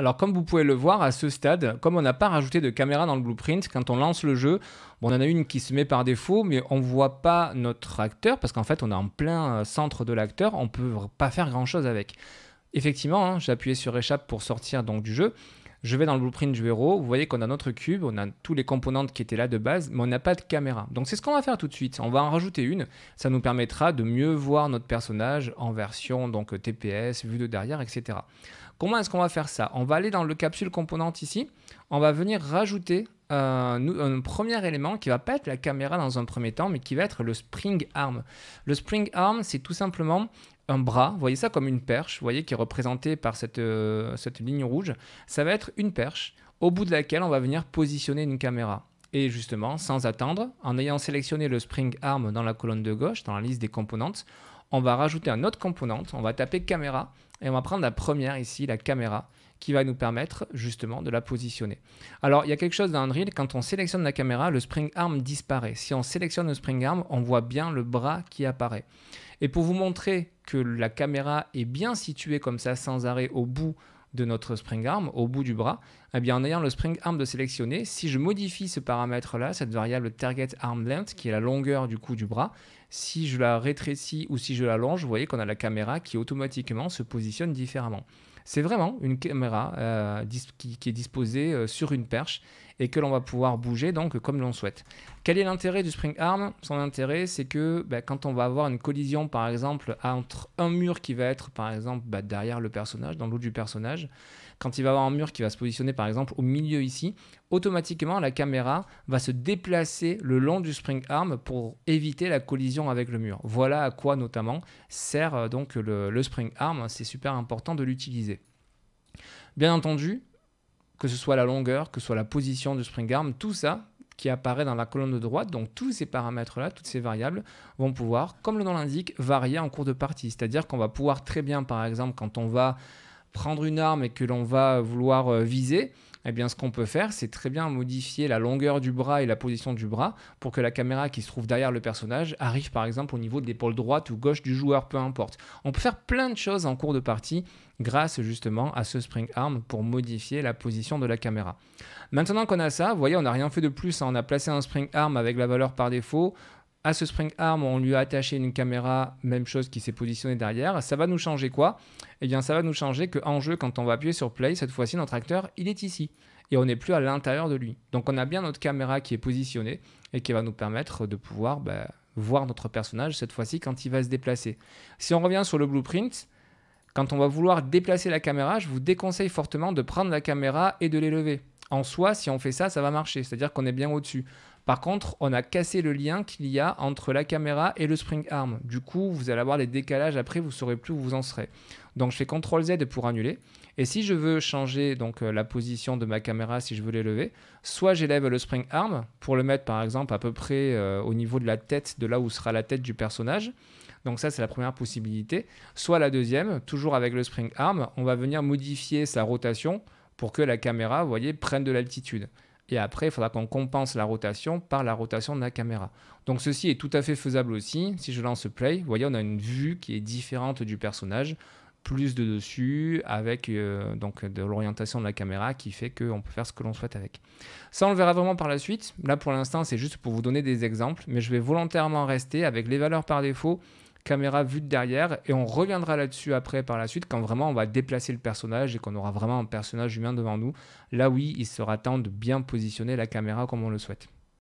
Alors comme vous pouvez le voir à ce stade, comme on n'a pas rajouté de caméra dans le blueprint, quand on lance le jeu, on en a une qui se met par défaut, mais on ne voit pas notre acteur, parce qu'en fait on est en plein euh, centre de l'acteur, on ne peut pas faire grand-chose avec. Effectivement, hein, j'ai appuyé sur échappe pour sortir donc du jeu. Je vais dans le blueprint du héros, vous voyez qu'on a notre cube, on a tous les composantes qui étaient là de base, mais on n'a pas de caméra. Donc c'est ce qu'on va faire tout de suite, on va en rajouter une, ça nous permettra de mieux voir notre personnage en version donc TPS, vue de derrière, etc. Comment est-ce qu'on va faire ça On va aller dans le capsule composante ici. On va venir rajouter euh, un premier élément qui ne va pas être la caméra dans un premier temps, mais qui va être le spring arm. Le spring arm, c'est tout simplement un bras, vous voyez ça comme une perche, vous voyez qui est représentée par euh, cette, ligne rouge. Ça va être une perche au bout de laquelle on va venir positionner une caméra. Et justement, sans attendre, en ayant sélectionné le spring arm dans la colonne de gauche, dans la liste des composantes on va rajouter un autre composante. on va taper caméra, et on va prendre la première ici, la caméra, qui va nous permettre justement de la positionner. Alors il y a quelque chose dans Unreal, quand on sélectionne la caméra, le Spring Arm disparaît. Si on sélectionne le Spring Arm, on voit bien le bras qui apparaît. Et pour vous montrer que la caméra est bien située comme ça sans arrêt au bout de notre spring arm au bout du bras, eh bien en ayant le spring arm de sélectionner, si je modifie ce paramètre-là, cette variable target arm length, qui est la longueur du cou du bras, si je la rétrécis ou si je la longe, vous voyez qu'on a la caméra qui automatiquement se positionne différemment. C'est vraiment une caméra euh, qui, est disposée euh, sur une perche et que l'on va pouvoir bouger donc comme l'on souhaite. Quel est l'intérêt du Spring Arm Son intérêt, c'est que ben, quand on va avoir une collision, par exemple, entre un mur qui va être, par exemple, ben, derrière le personnage, dans l'eau du personnage, quand il va avoir un mur qui va se positionner, par exemple, au milieu ici, automatiquement, la caméra va se déplacer le long du Spring Arm pour éviter la collision avec le mur. Voilà à quoi, notamment, sert euh, donc le Spring Arm. C'est super important de l'utiliser. Bien entendu, que ce soit la longueur, que ce soit la position du spring arm, tout ça qui apparaît dans la colonne de droite. Donc tous ces paramètres-là, toutes ces variables vont pouvoir, comme le nom l'indique, varier en cours de partie. C'est-à-dire qu'on va pouvoir très bien, par exemple, quand on va prendre une arme et que l'on va vouloir euh, viser, eh bien, ce qu'on peut faire, c'est très bien modifier la longueur du bras et la position du bras pour que la caméra qui se trouve derrière le personnage arrive par exemple au niveau de l'épaule droite ou gauche du joueur, peu importe. On peut faire plein de choses en cours de partie grâce justement à ce spring arm pour modifier la position de la caméra. Maintenant qu'on a ça, vous voyez, on n'a rien fait de plus, hein. on a placé un spring arm avec la valeur par défaut, à ce Spring Arm, on lui a attaché une caméra, même chose qui s'est positionnée derrière. Ça va nous changer quoi Eh bien, ça va nous changer que en jeu, quand on va appuyer sur Play, cette fois-ci, notre acteur, il est ici. Et on n'est plus à l'intérieur de lui. Donc, on a bien notre caméra qui est positionnée et qui va nous permettre de pouvoir bah, voir notre personnage, cette fois-ci, quand il va se déplacer. Si on revient sur le blueprint, quand on va vouloir déplacer la caméra, je vous déconseille fortement de prendre la caméra et de l'élever en soi, si on fait ça, ça va marcher. C'est-à-dire qu'on est bien au-dessus. Par contre, on a cassé le lien qu'il y a entre la caméra et le spring arm. Du coup, vous allez avoir des décalages après, vous ne saurez plus où vous en serez. Donc je fais CTRL Z pour annuler. Et si je veux changer donc euh, la position de ma caméra, si je veux l'élever, soit j'élève le spring arm pour le mettre par exemple à peu près euh, au niveau de la tête, de là où sera la tête du personnage. Donc ça c'est la première possibilité. Soit la deuxième, toujours avec le spring arm, on va venir modifier sa rotation pour que la caméra, vous voyez, prenne de l'altitude. Et après, il faudra qu'on compense la rotation par la rotation de la caméra. Donc ceci est tout à fait faisable aussi. Si je lance play, vous voyez, on a une vue qui est différente du personnage, plus de dessus, avec euh, donc de l'orientation de la caméra qui fait qu'on peut faire ce que l'on souhaite avec. Ça, on le verra vraiment par la suite. Là, pour l'instant, c'est juste pour vous donner des exemples, mais je vais volontairement rester avec les valeurs par défaut caméra vue de derrière, et on reviendra là-dessus après par la suite quand vraiment on va déplacer le personnage et qu'on aura vraiment un personnage humain devant nous. Là oui, il sera temps de bien positionner la caméra comme on le souhaite.